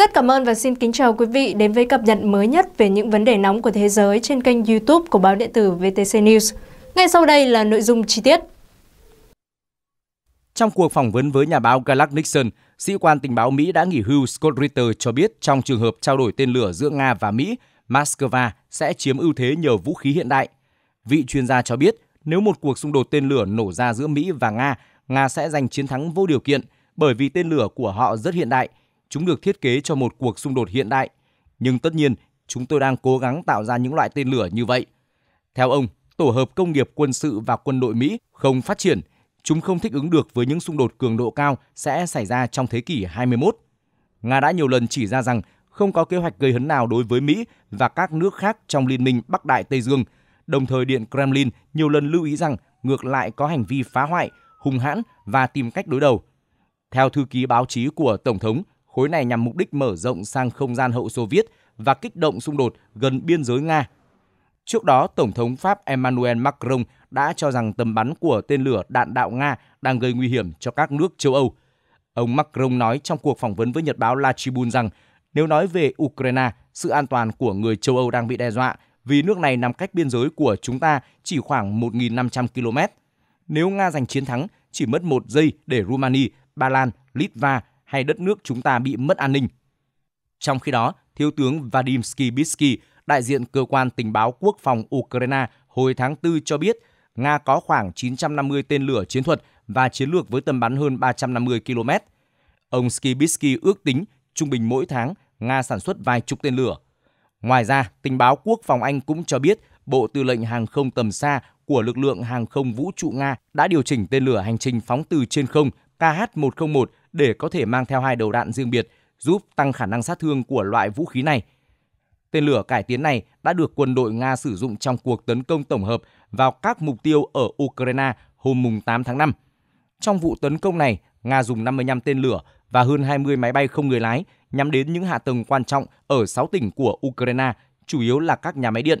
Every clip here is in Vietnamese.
Rất cảm ơn và xin kính chào quý vị đến với cập nhật mới nhất về những vấn đề nóng của thế giới trên kênh YouTube của báo điện tử VTC News. Ngay sau đây là nội dung chi tiết. Trong cuộc phỏng vấn với nhà báo Galax Nixon, sĩ quan tình báo Mỹ đã nghỉ hưu Scott Ritter cho biết trong trường hợp trao đổi tên lửa giữa Nga và Mỹ, Moscow sẽ chiếm ưu thế nhờ vũ khí hiện đại. Vị chuyên gia cho biết, nếu một cuộc xung đột tên lửa nổ ra giữa Mỹ và Nga, Nga sẽ giành chiến thắng vô điều kiện bởi vì tên lửa của họ rất hiện đại – chúng được thiết kế cho một cuộc xung đột hiện đại. Nhưng tất nhiên, chúng tôi đang cố gắng tạo ra những loại tên lửa như vậy. Theo ông, tổ hợp công nghiệp quân sự và quân đội Mỹ không phát triển, chúng không thích ứng được với những xung đột cường độ cao sẽ xảy ra trong thế kỷ 21. Nga đã nhiều lần chỉ ra rằng không có kế hoạch gây hấn nào đối với Mỹ và các nước khác trong Liên minh Bắc Đại Tây Dương. Đồng thời Điện Kremlin nhiều lần lưu ý rằng ngược lại có hành vi phá hoại, hung hãn và tìm cách đối đầu. Theo thư ký báo chí của Tổng thống, Khối này nhằm mục đích mở rộng sang không gian hậu Xô Viết và kích động xung đột gần biên giới Nga. Trước đó, Tổng thống Pháp Emmanuel Macron đã cho rằng tầm bắn của tên lửa đạn đạo Nga đang gây nguy hiểm cho các nước châu Âu. Ông Macron nói trong cuộc phỏng vấn với nhật báo La Tribune rằng nếu nói về Ukraine, sự an toàn của người châu Âu đang bị đe dọa vì nước này nằm cách biên giới của chúng ta chỉ khoảng 1.500 km. Nếu Nga giành chiến thắng, chỉ mất một giây để Rumani, Ba Lan, Litva, hay đất nước chúng ta bị mất an ninh. Trong khi đó, Thiếu tướng Vadim Skibitsky, đại diện cơ quan tình báo quốc phòng Ukraine hồi tháng 4 cho biết Nga có khoảng 950 tên lửa chiến thuật và chiến lược với tầm bắn hơn 350 km. Ông Skibitsky ước tính trung bình mỗi tháng Nga sản xuất vài chục tên lửa. Ngoài ra, tình báo quốc phòng Anh cũng cho biết Bộ Tư lệnh Hàng không tầm xa của lực lượng hàng không vũ trụ Nga đã điều chỉnh tên lửa hành trình phóng từ trên không KH-101 để có thể mang theo hai đầu đạn riêng biệt, giúp tăng khả năng sát thương của loại vũ khí này. Tên lửa cải tiến này đã được quân đội Nga sử dụng trong cuộc tấn công tổng hợp vào các mục tiêu ở Ukraine hôm mùng 8 tháng 5. Trong vụ tấn công này, Nga dùng 55 tên lửa và hơn 20 máy bay không người lái nhắm đến những hạ tầng quan trọng ở 6 tỉnh của Ukraine, chủ yếu là các nhà máy điện.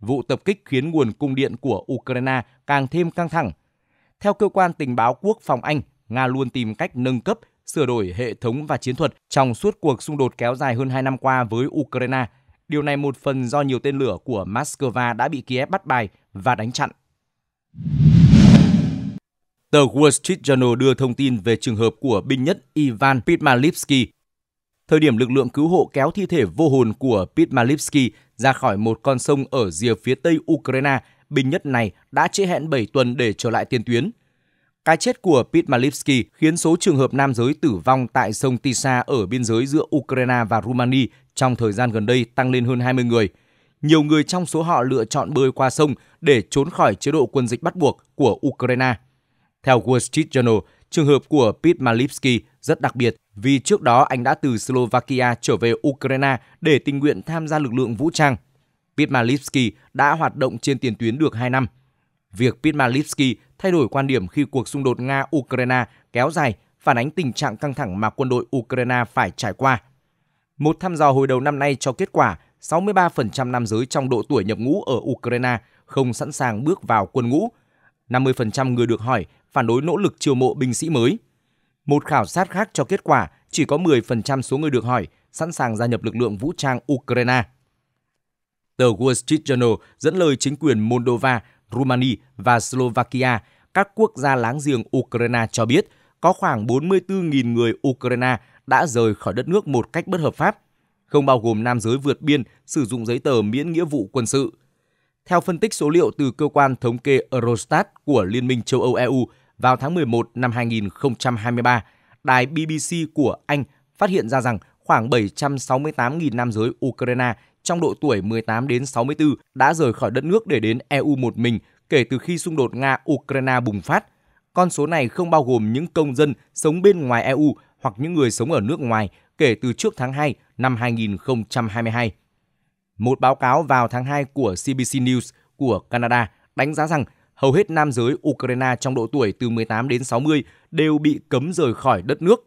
Vụ tập kích khiến nguồn cung điện của Ukraine càng thêm căng thẳng. Theo cơ quan tình báo quốc phòng Anh, Nga luôn tìm cách nâng cấp, sửa đổi hệ thống và chiến thuật trong suốt cuộc xung đột kéo dài hơn 2 năm qua với Ukraine. Điều này một phần do nhiều tên lửa của Moscow đã bị Kiev bắt bài và đánh chặn. Tờ Wall Street Journal đưa thông tin về trường hợp của binh nhất Ivan Pitmalivsky. Thời điểm lực lượng cứu hộ kéo thi thể vô hồn của Pitmalivsky ra khỏi một con sông ở rìa phía tây Ukraine, binh nhất này đã trễ hẹn 7 tuần để trở lại tiền tuyến. Cái chết của Pete Malipsky khiến số trường hợp nam giới tử vong tại sông Tisa ở biên giới giữa Ukraine và Rumania trong thời gian gần đây tăng lên hơn 20 người. Nhiều người trong số họ lựa chọn bơi qua sông để trốn khỏi chế độ quân dịch bắt buộc của Ukraine. Theo Wall Street Journal, trường hợp của Pete Malipsky rất đặc biệt vì trước đó anh đã từ Slovakia trở về Ukraine để tình nguyện tham gia lực lượng vũ trang. Pete Malipsky đã hoạt động trên tiền tuyến được 2 năm – Việc Pitman Lipsky thay đổi quan điểm khi cuộc xung đột Nga-Ukraine kéo dài phản ánh tình trạng căng thẳng mà quân đội Ukraine phải trải qua. Một thăm dò hồi đầu năm nay cho kết quả 63% nam giới trong độ tuổi nhập ngũ ở Ukraine không sẵn sàng bước vào quân ngũ. 50% người được hỏi phản đối nỗ lực chiêu mộ binh sĩ mới. Một khảo sát khác cho kết quả chỉ có 10% số người được hỏi sẵn sàng gia nhập lực lượng vũ trang Ukraine. Tờ Wall Street Journal dẫn lời chính quyền Moldova Rumani và Slovakia, các quốc gia láng giềng Ukraine cho biết có khoảng 44.000 người Ukraine đã rời khỏi đất nước một cách bất hợp pháp, không bao gồm nam giới vượt biên sử dụng giấy tờ miễn nghĩa vụ quân sự. Theo phân tích số liệu từ cơ quan thống kê Eurostat của Liên minh châu Âu EU vào tháng 11 năm 2023, đài BBC của Anh phát hiện ra rằng khoảng 768.000 nam giới Ukraine trong độ tuổi 18 đến 64 đã rời khỏi đất nước để đến EU một mình kể từ khi xung đột Nga-Ukraine bùng phát. Con số này không bao gồm những công dân sống bên ngoài EU hoặc những người sống ở nước ngoài kể từ trước tháng 2 năm 2022. Một báo cáo vào tháng 2 của CBC News của Canada đánh giá rằng hầu hết nam giới Ukraine trong độ tuổi từ 18 đến 60 đều bị cấm rời khỏi đất nước.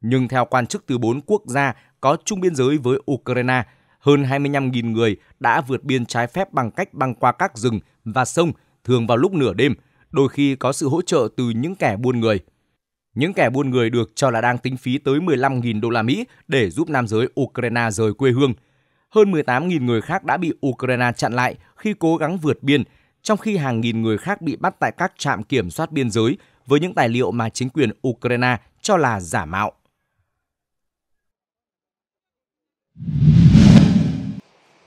Nhưng theo quan chức từ bốn quốc gia có chung biên giới với Ukraine, hơn 25.000 người đã vượt biên trái phép bằng cách băng qua các rừng và sông thường vào lúc nửa đêm, đôi khi có sự hỗ trợ từ những kẻ buôn người. Những kẻ buôn người được cho là đang tính phí tới 15.000 đô la Mỹ để giúp nam giới Ukraine rời quê hương. Hơn 18.000 người khác đã bị Ukraine chặn lại khi cố gắng vượt biên, trong khi hàng nghìn người khác bị bắt tại các trạm kiểm soát biên giới với những tài liệu mà chính quyền Ukraine cho là giả mạo.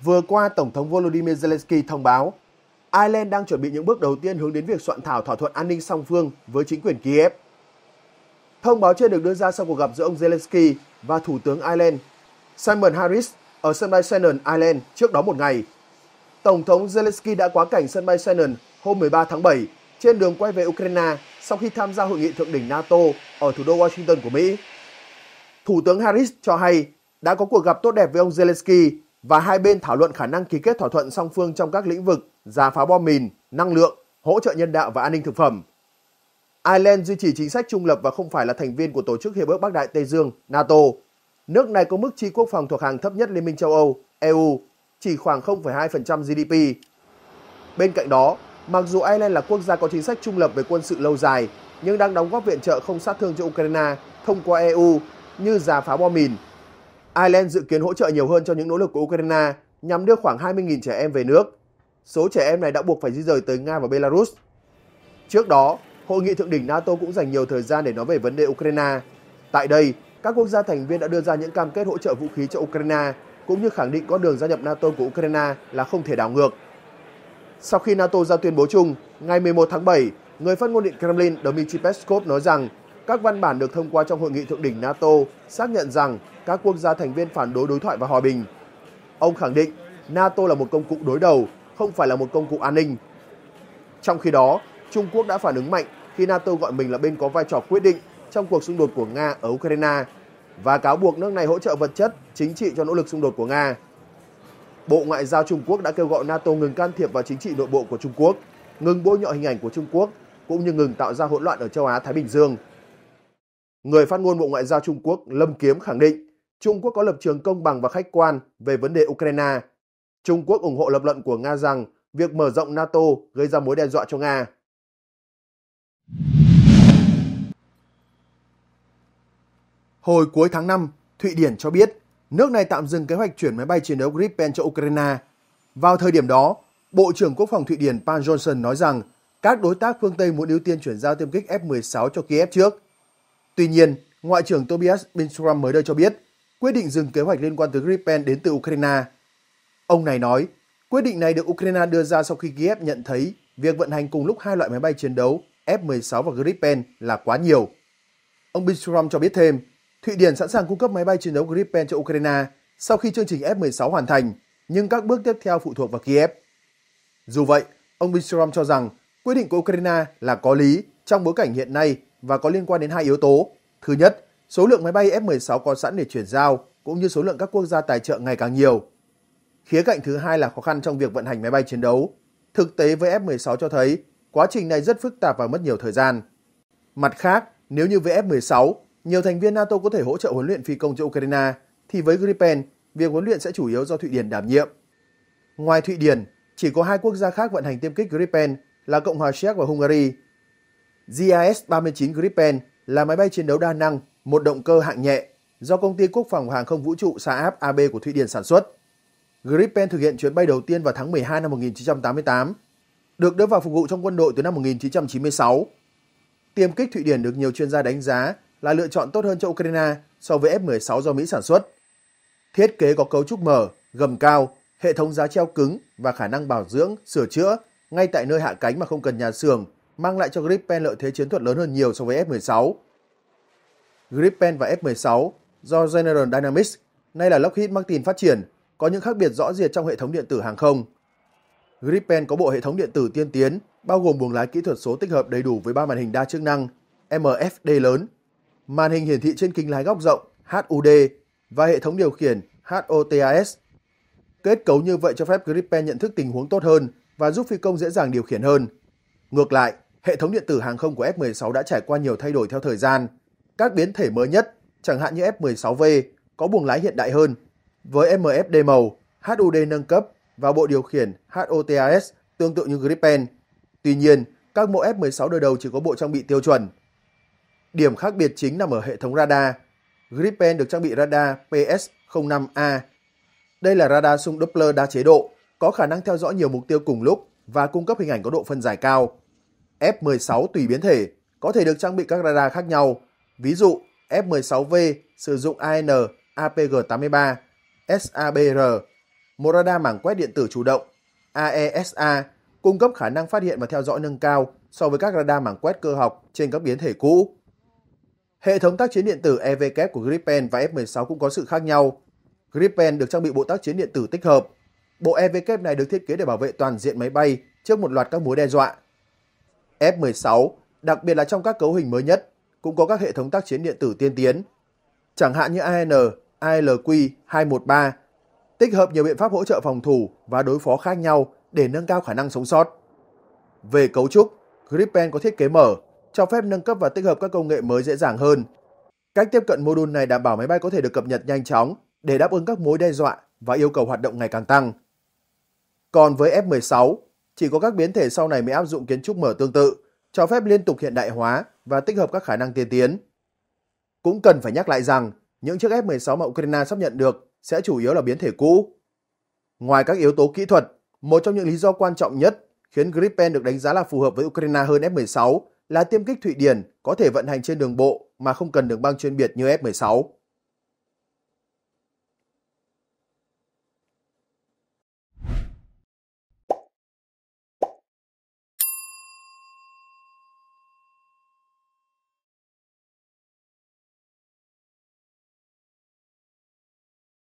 Vừa qua, Tổng thống Volodymyr Zelensky thông báo Ireland đang chuẩn bị những bước đầu tiên hướng đến việc soạn thảo thỏa thuận an ninh song phương với chính quyền Kiev. Thông báo trên được đưa ra sau cuộc gặp giữa ông Zelensky và Thủ tướng Ireland Simon Harris ở sân bay Shannon, Ireland trước đó một ngày. Tổng thống Zelensky đã quá cảnh sân bay Shannon hôm 13 tháng 7 trên đường quay về Ukraine sau khi tham gia hội nghị thượng đỉnh NATO ở thủ đô Washington của Mỹ. Thủ tướng Harris cho hay đã có cuộc gặp tốt đẹp với ông Zelensky và hai bên thảo luận khả năng ký kết thỏa thuận song phương trong các lĩnh vực giả phá bom mìn, năng lượng, hỗ trợ nhân đạo và an ninh thực phẩm. Ireland duy trì chính sách trung lập và không phải là thành viên của Tổ chức Hiệp ước Bắc Đại Tây Dương, NATO. Nước này có mức chi quốc phòng thuộc hàng thấp nhất Liên minh châu Âu, EU, chỉ khoảng 0,2% GDP. Bên cạnh đó, mặc dù Ireland là quốc gia có chính sách trung lập về quân sự lâu dài, nhưng đang đóng góp viện trợ không sát thương cho Ukraine thông qua EU như giả phá bom mìn, Ireland dự kiến hỗ trợ nhiều hơn cho những nỗ lực của Ukraine nhằm đưa khoảng 20.000 trẻ em về nước. Số trẻ em này đã buộc phải di rời tới Nga và Belarus. Trước đó, hội nghị thượng đỉnh NATO cũng dành nhiều thời gian để nói về vấn đề Ukraine. Tại đây, các quốc gia thành viên đã đưa ra những cam kết hỗ trợ vũ khí cho Ukraine, cũng như khẳng định con đường gia nhập NATO của Ukraine là không thể đảo ngược. Sau khi NATO ra tuyên bố chung, ngày 11 tháng 7, người phát ngôn điện Kremlin Dmitry Peskov nói rằng các văn bản được thông qua trong hội nghị thượng đỉnh NATO xác nhận rằng các quốc gia thành viên phản đối đối thoại và hòa bình. Ông khẳng định NATO là một công cụ đối đầu, không phải là một công cụ an ninh. Trong khi đó, Trung Quốc đã phản ứng mạnh khi NATO gọi mình là bên có vai trò quyết định trong cuộc xung đột của Nga ở Ukraine và cáo buộc nước này hỗ trợ vật chất, chính trị cho nỗ lực xung đột của Nga. Bộ Ngoại giao Trung Quốc đã kêu gọi NATO ngừng can thiệp vào chính trị nội bộ của Trung Quốc, ngừng bôi nhọ hình ảnh của Trung Quốc cũng như ngừng tạo ra hỗn loạn ở châu Á Thái Bình Dương Người phát ngôn Bộ Ngoại giao Trung Quốc Lâm Kiếm khẳng định Trung Quốc có lập trường công bằng và khách quan về vấn đề Ukraine. Trung Quốc ủng hộ lập luận của Nga rằng việc mở rộng NATO gây ra mối đe dọa cho Nga. Hồi cuối tháng 5, Thụy Điển cho biết nước này tạm dừng kế hoạch chuyển máy bay chiến đấu Gripen cho Ukraine. Vào thời điểm đó, Bộ trưởng Quốc phòng Thụy Điển Pan Johnson nói rằng các đối tác phương Tây muốn ưu tiên chuyển giao tiêm kích F-16 cho Kiev trước – Tuy nhiên, Ngoại trưởng Tobias Binstrom mới đây cho biết quyết định dừng kế hoạch liên quan tới Gripen đến từ Ukraine. Ông này nói, quyết định này được Ukraine đưa ra sau khi Kiev nhận thấy việc vận hành cùng lúc hai loại máy bay chiến đấu F-16 và Gripen là quá nhiều. Ông Binstrom cho biết thêm, Thụy Điển sẵn sàng cung cấp máy bay chiến đấu Gripen cho Ukraine sau khi chương trình F-16 hoàn thành, nhưng các bước tiếp theo phụ thuộc vào Kiev. Dù vậy, ông Binstrom cho rằng quyết định của Ukraine là có lý trong bối cảnh hiện nay và có liên quan đến hai yếu tố. Thứ nhất, số lượng máy bay F-16 có sẵn để chuyển giao cũng như số lượng các quốc gia tài trợ ngày càng nhiều. Khía cạnh thứ hai là khó khăn trong việc vận hành máy bay chiến đấu. Thực tế với F-16 cho thấy quá trình này rất phức tạp và mất nhiều thời gian. Mặt khác, nếu như với F-16, nhiều thành viên NATO có thể hỗ trợ huấn luyện phi công cho Ukraine, thì với Gripen, việc huấn luyện sẽ chủ yếu do Thụy Điển đảm nhiệm. Ngoài Thụy Điển, chỉ có hai quốc gia khác vận hành tiêm kích Gripen là Cộng hòa Séc và Hungary, JAS-39 Gripen là máy bay chiến đấu đa năng, một động cơ hạng nhẹ do công ty quốc phòng hàng không vũ trụ Saab AB của Thụy Điển sản xuất. Gripen thực hiện chuyến bay đầu tiên vào tháng 12 năm 1988, được đưa vào phục vụ trong quân đội từ năm 1996. Tiêm kích Thụy Điển được nhiều chuyên gia đánh giá là lựa chọn tốt hơn cho Ukraine so với F-16 do Mỹ sản xuất. Thiết kế có cấu trúc mở, gầm cao, hệ thống giá treo cứng và khả năng bảo dưỡng, sửa chữa ngay tại nơi hạ cánh mà không cần nhà xưởng mang lại cho Gripen lợi thế chiến thuật lớn hơn nhiều so với F-16. Gripen và F-16 do General Dynamics, nay là Lockheed Martin phát triển, có những khác biệt rõ rệt trong hệ thống điện tử hàng không. Gripen có bộ hệ thống điện tử tiên tiến, bao gồm buồng lái kỹ thuật số tích hợp đầy đủ với ba màn hình đa chức năng MFD lớn, màn hình hiển thị trên kính lái góc rộng HUD và hệ thống điều khiển HOTAS. Kết cấu như vậy cho phép Gripen nhận thức tình huống tốt hơn và giúp phi công dễ dàng điều khiển hơn. Ngược lại, hệ thống điện tử hàng không của F-16 đã trải qua nhiều thay đổi theo thời gian. Các biến thể mới nhất, chẳng hạn như F-16V, có buồng lái hiện đại hơn. Với MFD màu, HUD nâng cấp và bộ điều khiển HOTAS tương tự như Gripen. Tuy nhiên, các mẫu F-16 đời đầu chỉ có bộ trang bị tiêu chuẩn. Điểm khác biệt chính nằm ở hệ thống radar. Gripen được trang bị radar PS-05A. Đây là radar xung Doppler đa chế độ, có khả năng theo dõi nhiều mục tiêu cùng lúc và cung cấp hình ảnh có độ phân giải cao. F-16 tùy biến thể có thể được trang bị các radar khác nhau, ví dụ F-16V sử dụng AN APG-83, SABR, một radar mảng quét điện tử chủ động, AESA, e cung cấp khả năng phát hiện và theo dõi nâng cao so với các radar mảng quét cơ học trên các biến thể cũ. Hệ thống tác chiến điện tử EVK của Gripen và F-16 cũng có sự khác nhau. Gripen được trang bị bộ tác chiến điện tử tích hợp. Bộ EVK này được thiết kế để bảo vệ toàn diện máy bay trước một loạt các mối đe dọa F-16, đặc biệt là trong các cấu hình mới nhất, cũng có các hệ thống tác chiến điện tử tiên tiến, chẳng hạn như AN, ALQ 213, tích hợp nhiều biện pháp hỗ trợ phòng thủ và đối phó khác nhau để nâng cao khả năng sống sót. Về cấu trúc, Gripen có thiết kế mở, cho phép nâng cấp và tích hợp các công nghệ mới dễ dàng hơn. Cách tiếp cận module này đảm bảo máy bay có thể được cập nhật nhanh chóng để đáp ứng các mối đe dọa và yêu cầu hoạt động ngày càng tăng. Còn với F-16, chỉ có các biến thể sau này mới áp dụng kiến trúc mở tương tự, cho phép liên tục hiện đại hóa và tích hợp các khả năng tiên tiến. Cũng cần phải nhắc lại rằng, những chiếc F-16 mà Ukraine sắp nhận được sẽ chủ yếu là biến thể cũ. Ngoài các yếu tố kỹ thuật, một trong những lý do quan trọng nhất khiến Gripen được đánh giá là phù hợp với Ukraine hơn F-16 là tiêm kích Thụy Điển có thể vận hành trên đường bộ mà không cần đường băng chuyên biệt như F-16.